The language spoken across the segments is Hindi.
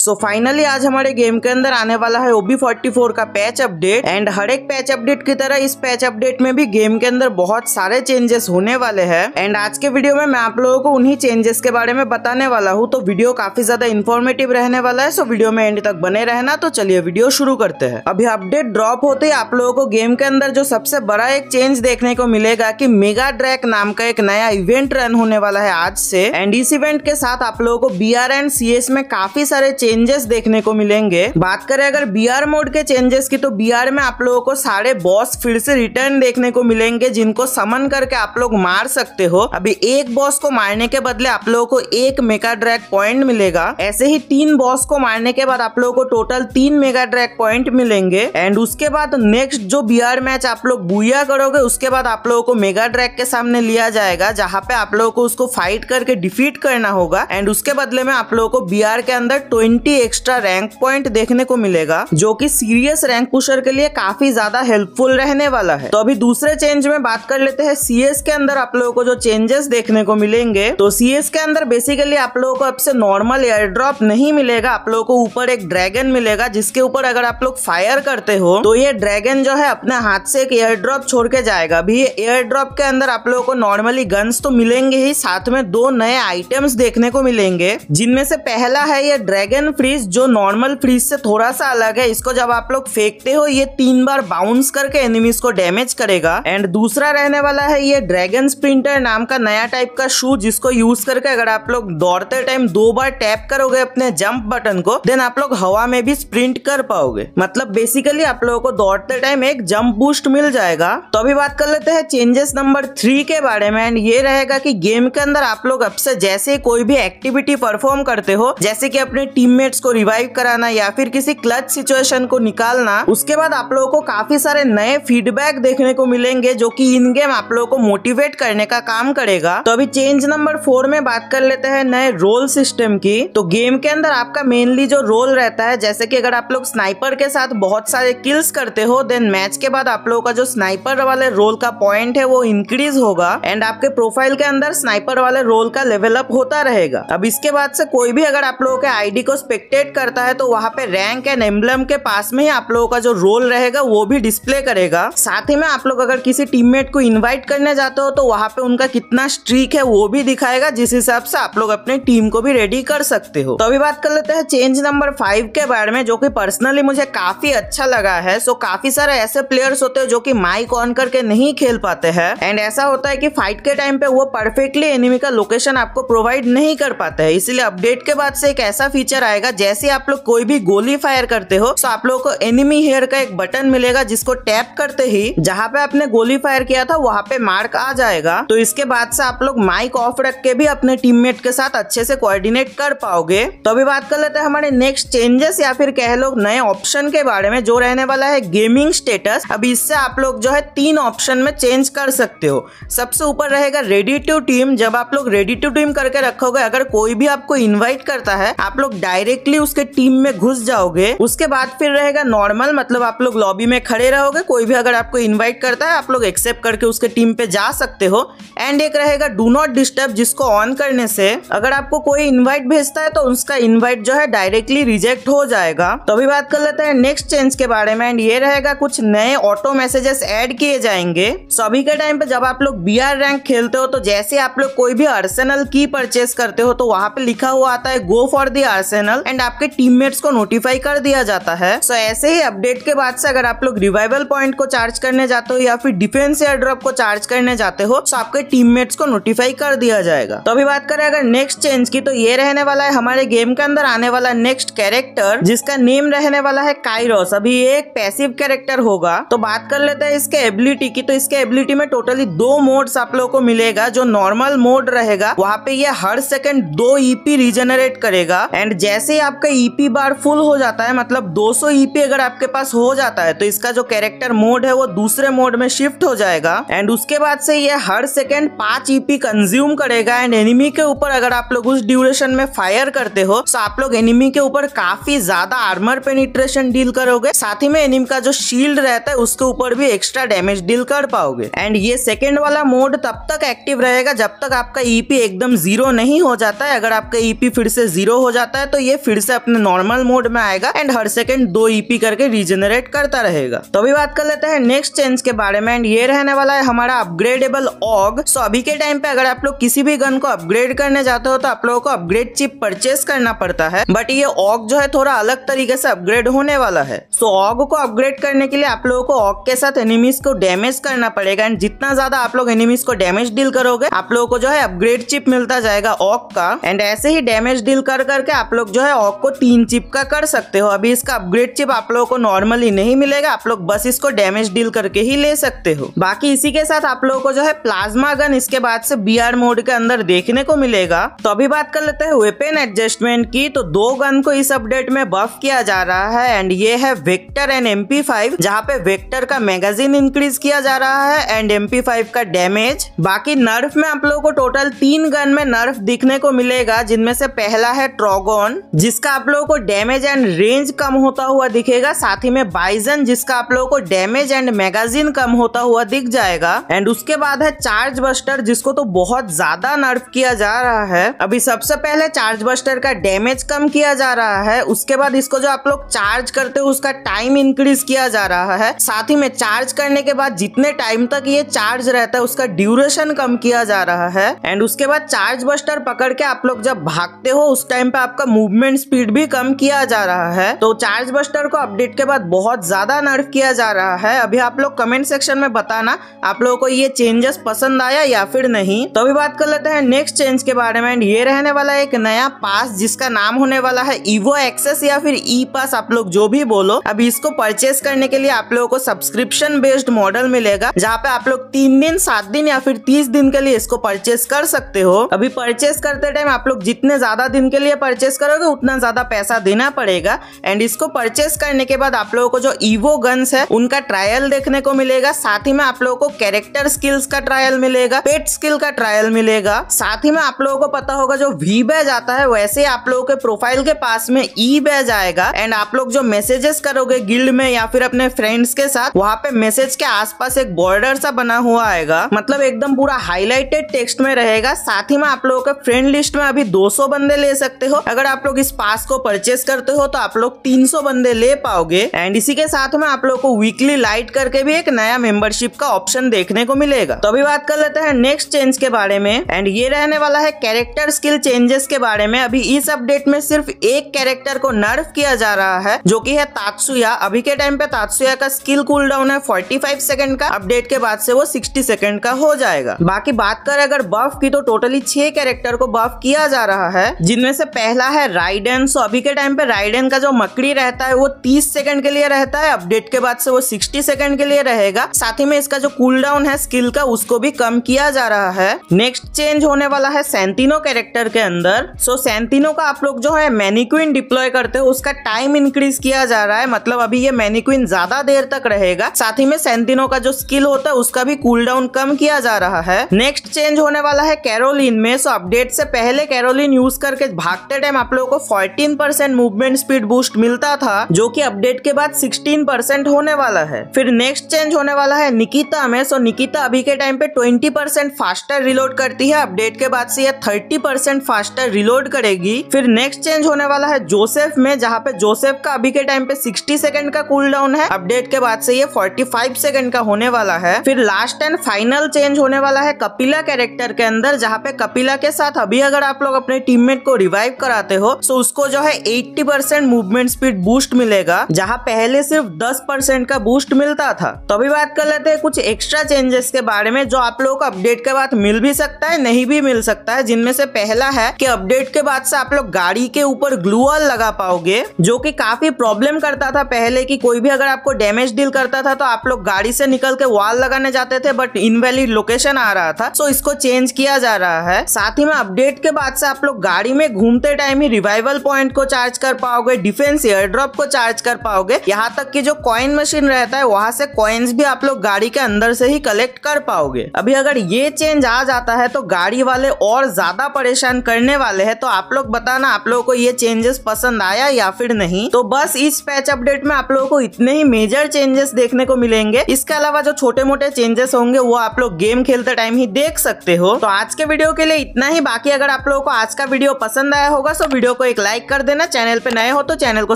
सो so फाइनली आज हमारे गेम के अंदर आने वाला है ओबी फोर्टी फोर का पैच अपडेट एंड हर एक पैच अपडेट की तरह इस पैच अपडेट में भी गेम के अंदर बहुत सारे चेंजेस होने वाले हैं एंड आज के वीडियो में मैं आप लोगों को उन्हीं चेंजेस के बारे में बताने वाला हूँ तो वीडियो काफी ज्यादा इन्फॉर्मेटिव रहने वाला है सो वीडियो में एंड तक बने रहना तो चलिए वीडियो शुरू करते हैं अभी अपडेट ड्रॉप होते ही आप लोगों को गेम के अंदर जो सबसे बड़ा एक चेंज देखने को मिलेगा की मेगा ड्रैक नाम का एक नया इवेंट रन होने वाला है आज से एंड इस इवेंट के साथ आप लोगों को B R and C S में काफी सारे चेंज चेंजेस देखने को मिलेंगे बात करें अगर बी मोड के चेंजेस की तो बी में आप लोगों को सारे बॉस फिर से रिटर्न देखने को मिलेंगे जिनको समन करके आप लोग मार सकते हो अभी एक बॉस को मारने के बदले आप लोगों को एक मेगा ड्रैग पॉइंट मिलेगा ऐसे ही तीन बॉस को मारने के बाद आप लोगों को टोटल तीन मेगा ड्रैग पॉइंट मिलेंगे एंड उसके बाद नेक्स्ट जो बी मैच आप लोग बुया करोगे उसके बाद आप लोगों को मेगा ड्रैग के सामने लिया जाएगा जहाँ पे आप लोगों को उसको फाइट करके डिफीट करना होगा एंड उसके बदले में आप लोगों को बी के अंदर ट्वेंटी 20 एक्स्ट्रा रैंक पॉइंट देखने को मिलेगा जो कि सीरियस रैंक पुशर के लिए काफी ज्यादा हेल्पफुल रहने वाला है तो अभी दूसरे चेंज में बात कर लेते हैं सीएस के अंदर आप लोगों को जो चेंजेस देखने को मिलेंगे तो सीएस के अंदर बेसिकली आप लोगों को अब से नॉर्मल एयर ड्रॉप नहीं मिलेगा आप लोगों को ऊपर एक ड्रैगन मिलेगा जिसके ऊपर अगर आप लोग फायर करते हो तो ये ड्रैगन जो है अपने हाथ से एक एयर ड्रॉप छोड़ के जाएगा अभी एयर ड्रॉप के अंदर आप लोगों को नॉर्मली गन्स तो मिलेंगे ही साथ में दो नए आइटम्स देखने को मिलेंगे जिनमें से पहला है ये ड्रैगन वाटर फ्रीज जो नॉर्मल फ्रीज से थोड़ा सा अलग है इसको जब आप लोग फेंकते हो ये तीन बार बाउंस करके एनिमीज को डैमेज करेगा एंड दूसरा रहने वाला है ये ड्रैगन स्प्रिंटर नाम का नया टाइप का शू जिसको यूज करके अगर आप लोग दौड़ते टाइम दो बार टैप करोगे अपने जंप बटन को देन आप लोग हवा में भी स्प्रिंट कर पाओगे मतलब बेसिकली आप लोगों को दौड़ते टाइम एक जंप बूस्ट मिल जाएगा तो अभी बात कर लेते हैं चेंजेस नंबर थ्री के बारे में एंड ये रहेगा की गेम के अंदर आप लोग अब से जैसे कोई भी एक्टिविटी परफॉर्म करते हो जैसे की अपने टीम टीममेट्स को रिवाइव कराना या फिर किसी क्लच सिचुएशन को निकालना उसके बाद आप लोगों को काफी सारे नए फीडबैक देखने को मिलेंगे जो कि इन गेम आप लोगों को मोटिवेट करने का काम करेगा तो अभी चेंज नंबर फोर में बात कर लेते हैं नए रोल सिस्टम की तो गेम के अंदर आपका मेनली जो रोल रहता है जैसे की अगर आप लोग स्नाइपर के साथ बहुत सारे किल्स करते हो देन मैच के बाद आप लोगों का जो स्नाइपर वाले रोल का पॉइंट है वो इंक्रीज होगा एंड आपके प्रोफाइल के अंदर स्नाइपर वाले रोल का लेवल अप होता रहेगा अब इसके बाद से कोई भी अगर आप लोगों के आईडी को स्पेक्टेट करता है तो वहाँ पे रैंक एंड एम्बलम के पास में ही आप लोगों का जो रोल रहेगा वो भी डिस्प्ले करेगा साथ ही में आप लोग अगर किसी टीममेट को इन्वाइट करने जाते हो तो वहाँ पे उनका कितना स्ट्रीक है वो भी दिखाएगा जिस हिसाब से आप लोग अपने टीम को भी रेडी कर सकते हो तो अभी बात कर लेते हैं चेंज नंबर फाइव के बारे में जो की पर्सनली मुझे काफी अच्छा लगा है सो काफी सारे ऐसे प्लेयर्स होते हैं जो की माइक ऑन करके नहीं खेल पाते हैं एंड ऐसा होता है की फाइट के टाइम पे वो परफेक्टली एनिमी का लोकेशन आपको प्रोवाइड नहीं कर पाते हैं इसीलिए अपडेट के बाद से एक ऐसा फीचर आएगा जाएगा जैसे आप लोग कोई भी गोली फायर करते हो तो आप लोग को एनिमी हेयर का एक बटन मिलेगा जिसको टैप करते ही जहाँ पे आपने गोली फायर किया था वहाँ पे मार्क आ जाएगा तो इसके बाद से आप लोग माइक ऑफ रख के भी अपने टीममेट के साथ अच्छे से कोऑर्डिनेट कर पाओगे तो अभी बात कर लेते हैं हमारे नेक्स्ट चेंजेस या फिर कह लोग नए ऑप्शन के बारे में जो रहने वाला है गेमिंग स्टेटस अब इससे आप लोग जो है तीन ऑप्शन में चेंज कर सकते हो सबसे ऊपर रहेगा रेडी टू टीम जब आप लोग रेडी टू टीम करके रखोगे अगर कोई भी आपको इन्वाइट करता है आप लोग डायरेक्ट डायरेक्टली उसके टीम में घुस जाओगे उसके बाद फिर रहेगा नॉर्मल मतलब आप लोग लॉबी में खड़े रहोगे कोई भी अगर आपको इन्वाइट करता है आप लोग एक्सेप्ट करके उसके टीम पे जा सकते हो एंड एक रहेगा डू नॉट डिस्टर्ब जिसको ऑन करने से अगर आपको कोई इन्वाइट भेजता है तो उसका इन्वाइट जो है डायरेक्टली रिजेक्ट हो जाएगा तो अभी बात कर लेते हैं नेक्स्ट चेंज के बारे में एंड ये रहेगा कुछ नए ऑटो मैसेजेस एड किए जाएंगे सभी अभी के टाइम पे जब आप लोग बी रैंक खेलते हो तो जैसे आप लोग कोई भी आर्सेनल की परचेस करते हो तो वहां पे लिखा हुआ आता है go for the channel and आपके टीममेट्स को नोटिफाई कर दिया जाता है सो ऐसे ही अपडेट के बाद से अगर आप लोग रिवाइवल पॉइंट को चार्ज करने जाते हो या फिर डिफेंस एयर ड्रॉप को चार्ज करने जाते हो तो आपके टीम को नोटिफाई कर दिया जाएगा तो अभी बात करें अगर नेक्स्ट चेंज की तो ये रहने वाला है हमारे गेम के अंदर आने वाला नेक्स्ट कैरेक्टर जिसका नेम रहने वाला है काइरोस अभी ये एक पैसिव कैरेक्टर होगा तो बात कर लेते हैं इसके एबिलिटी की तो इसके एबिलिटी में टोटली दो मोड्स आप लोगों को मिलेगा जो नॉर्मल मोड रहेगा वहाँ पे ये हर सेकंड दो ईपी e रिजेनरेट करेगा एंड जैसे जैसे ही आपका ईपी e बार फुल हो जाता है मतलब 200 ईपी e अगर आपके पास हो जाता है तो इसका जो कैरेक्टर मोड है वो दूसरे मोड में शिफ्ट हो जाएगा एंड उसके बाद से ये हर सेकेंड पांच ईपी e कंज्यूम करेगा एंड एनिमी के ऊपर अगर आप लोग उस ड्यूरेशन में फायर करते हो तो आप लोग एनिमी के ऊपर काफी ज्यादा आर्मर पेनिट्रेशन डील करोगे साथ ही में एनिमी का जो शील्ड रहता है उसके ऊपर भी एक्स्ट्रा डैमेज डील कर पाओगे एंड ये सेकेंड वाला मोड तब तक एक्टिव रहेगा जब तक आपका ईपी एकदम जीरो नहीं हो जाता है अगर आपका ईपी फिर से जीरो हो जाता है तो ये ये फिर से अपने नॉर्मल मोड में आएगा एंड हर सेकेंड दो ईपी e करके रिजेनरेट करता रहेगा तो अभी बात कर लेते हैं नेक्स्ट चेंज के बारे में एंड ये रहने वाला है हमारा अपग्रेडेबल ऑग सो अभी के टाइम पे अगर आप लोग किसी भी गन को अपग्रेड करने जाते हो तो आप लोगों को अपग्रेड चिप परचेस करना पड़ता है बट ये ऑग जो है थोड़ा अलग तरीके से अपग्रेड होने वाला है सो so, ऑग को अपग्रेड करने के लिए आप लोगों को ऑग के साथ एनिमीज को डैमेज करना पड़ेगा एंड जितना ज्यादा आप लोग एनिमीज को डैमेज डील करोगे आप लोगों को जो है अपग्रेड चिप मिलता जाएगा ऑग का एंड ऐसे ही डैमेज डील कर करके आप लोग जो जो है ऑक को तीन चिप का कर सकते हो अभी इसका अपग्रेड चिप आप लोगों को नॉर्मली नहीं मिलेगा आप लोग बस इसको डैमेज डील करके ही ले सकते हो बाकी इसी के साथ आप लोगों को जो है प्लाज्मा गन इसके बाद से बी मोड के अंदर देखने को मिलेगा तो अभी बात कर लेते हैं वेपन एडजस्टमेंट की तो दो गन को इस अपडेट में बफ किया जा रहा है एंड ये है vector and M P five जहाँ पे वेक्टर का मैगजीन इंक्रीज किया जा रहा है एंड एम फाइव का डैमेज बाकी नर्फ में आप लोगों को टोटल तीन गन में नर्फ दिखने को मिलेगा जिनमें से पहला है ट्रोगोन जिसका आप लोगों को डैमेज एंड रेंज कम होता हुआ दिखेगा साथ ही में बाइजन जिसका आप लोगों को डैमेज एंड मैगजीन कम होता हुआ दिख जाएगा एंड उसके बाद है चार्ज बस्टर जिसको तो बहुत ज्यादा नर्व किया जा रहा है अभी सबसे पहले चार्ज बस्टर का डैमेज कम किया जा रहा है उसके बाद इसको जो आप लोग चार्ज करते हो उसका टाइम इंक्रीज किया जा रहा है साथ ही में चार्ज करने के बाद जितने टाइम तक ये चार्ज रहता है उसका ड्यूरेशन कम किया जा रहा है एंड उसके बाद चार्ज बस्टर पकड़ के आप लोग जब भागते हो उस टाइम पे आपका मूवमेंट मूवमेंट स्पीड भी कम किया जा रहा है तो चार्ज बस्टर को अपडेट के बाद बहुत ज्यादा नर्व किया जा रहा है अभी आप लोग कमेंट सेक्शन में बताना आप लोगों को ये चेंजेस पसंद आया या फिर नहीं तो अभी बात कर लेते हैं नेक्स्ट चेंज के बारे में ये रहने वाला एक नया पास जिसका नाम होने वाला है इवो एक्सेस या फिर ई पास आप लोग जो भी बोलो अभी इसको परचेस करने के लिए आप लोगों को सब्सक्रिप्शन बेस्ड मॉडल मिलेगा जहाँ पे आप लोग तीन दिन सात दिन या फिर तीस दिन के लिए इसको परचेस कर सकते हो अभी परचेस करते टाइम आप लोग जितने ज्यादा दिन के लिए परचेस करोगे उतना ज़्यादा पैसा देना पड़ेगा एंड इसको परचेस करने के बाद आप लोगों को जो ईवो गन्स है उनका ट्रायल देखने को मिलेगा साथ ही में आप लोगों को कैरेक्टर स्किल्स का ट्रायल मिलेगा पेट स्किल का ट्रायल मिलेगा साथ ही में आप लोगों को पता होगा जो वी बैज आता है वैसे आप लोगों के प्रोफाइल के पास में ई बैज आएगा एंड आप लोग जो मैसेजेस करोगे गिल्ड में या फिर अपने फ्रेंड्स के साथ वहाँ पे मैसेज के आसपास एक बॉर्डर सा बना हुआ आएगा मतलब एकदम पूरा हाईलाइटेड टेक्स्ट में रहेगा साथ ही में आप लोगों के फ्रेंड लिस्ट में अभी 200 बंदे ले सकते हो अगर आप लोग इस पास को परचेस करते हो तो आप लोग 300 बंदे ले पाओगे एंड इसी के साथ में आप लोग को वीकली लाइट करके भी एक नया मेंबरशिप का ऑप्शन देखने को मिलेगा तो अभी बात कर लेते हैं नेक्स्ट चेंज के बारे में एंड ये रहने वाला है कैरेक्टर स्किल चेंजेस के बारे में अभी इस अपडेट में सिर्फ एक कैरेक्टर को नर्व किया जा रहा है जो की है तात्सुया अभी के टाइम पे तात्सुया का स्किल कूल डाउन है फोर्टी फाइव का अपडेट के बाद से वो सिक्सटी सेकेंड का हो जाएगा बाकी बात कर अगर बफ की तो टोटली छह कैरेक्टर को बफ किया जा रहा है जिनमें से पहला है राय राइडन सो अभी के टाइम पे राइडन का जो मकड़ी रहता है वो 30 सेकंड के लिए रहता है अपडेट के बाद से वो 60 सेकंड के लिए रहेगा साथ ही में इसका जो कूल डाउन है स्किल का उसको भी कम किया जा रहा है नेक्स्ट चेंज होने वाला है सेंटिनो कैरेक्टर के अंदर सो so, सेंटिनो का आप लोग जो है मैनिक्विन डिप्लॉय करते हो उसका टाइम इंक्रीज किया जा रहा है मतलब अभी ये मैनिक्विन ज्यादा देर तक रहेगा साथ ही में सेंटिनो का जो स्किल होता है उसका भी कूल डाउन कम किया जा रहा है नेक्स्ट चेंज होने वाला है कैरोलिन में सो अपडेट से पहले कैरोलिन यूज करके भागते टाइम आप लोगों को fourteen percent movement speed boost मिलता था जो की अपडेट के बाद सिक्सटीन परसेंट होने वाला है फिर नेक्स्ट चेंज होने वाला है निकिता में सो निकिता अभी के टाइम पे ट्वेंटी परसेंट फास्टर रिलोड करती है अपडेट के बाद से यह थर्टी परसेंट फास्टर रिलोड करेगी फिर नेक्स्ट चेंज होने वाला है जोसेफ में जहाँ पे जोसेफ का अभी के टाइम पे सिक्सटी सेकेंड का कूल डाउन है अपडेट के बाद से ये फोर्टी फाइव सेकंड का होने वाला है फिर लास्ट एंड फाइनल चेंज होने वाला है कपिला कैरेक्टर के अंदर जहाँ पे कपिला के साथ अभी अगर आप लोग अपने टीममेट को रिवाइव कराते हो सो उसको जो है 80 परसेंट मूवमेंट स्पीड बूस्ट मिलेगा जहां पहले सिर्फ 10 परसेंट का बूस्ट मिलता था तो अभी बात कर लेते हैं कुछ एक्स्ट्रा चेंजेस के बारे में जो आप लोगों को अपडेट के बाद मिल भी सकता है नहीं भी मिल सकता है जिनमें से पहला है की अपडेट के बाद से आप लोग गाड़ी के ऊपर ग्लूअल लगा पाओगे जो की काफी प्रॉब्लम करता था पहले की कोई भी अगर आपको डैमेज डील करता था तो आप लोग गाड़ी से निकल के वॉल लगाने जाते थे बट इनवैलिड लोकेशन आ रहा था सो इसको चेंज किया जा रहा है साथ ही में अपडेट के बाद से आप लोग गाड़ी में घूमते टाइम ही रिवाइव सर्वाइवल पॉइंट को चार्ज कर पाओगे डिफेंस एयर ड्रॉप को चार्ज कर पाओगे यहाँ तक की जो कॉइन मशीन रहता है वहां से कॉइन्स भी आप लोग गाड़ी के अंदर से ही कलेक्ट कर पाओगे अभी अगर ये चेंज आ जाता है तो गाड़ी वाले और ज्यादा परेशान करने वाले है तो आप लोग बताना आप लोगों को ये चेंजेस पसंद आया या फिर नहीं तो बस इस पैच अपडेट में आप लोगों को इतने ही मेजर चेंजेस देखने को मिलेंगे इसके अलावा जो छोटे मोटे चेंजेस होंगे वो आप लोग गेम खेलते टाइम ही देख सकते हो तो आज के वीडियो के लिए इतना ही बाकी अगर आप लोगों को आज का वीडियो पसंद आया होगा तो वीडियो को एक लाइक कर देना चैनल पे नए हो तो चैनल को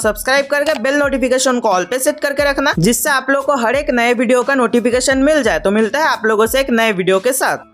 सब्सक्राइब करके बेल नोटिफिकेशन को ऑल पे सेट करके रखना जिससे आप लोग को हर एक नए वीडियो का नोटिफिकेशन मिल जाए तो मिलता है आप लोगों से एक नए वीडियो के साथ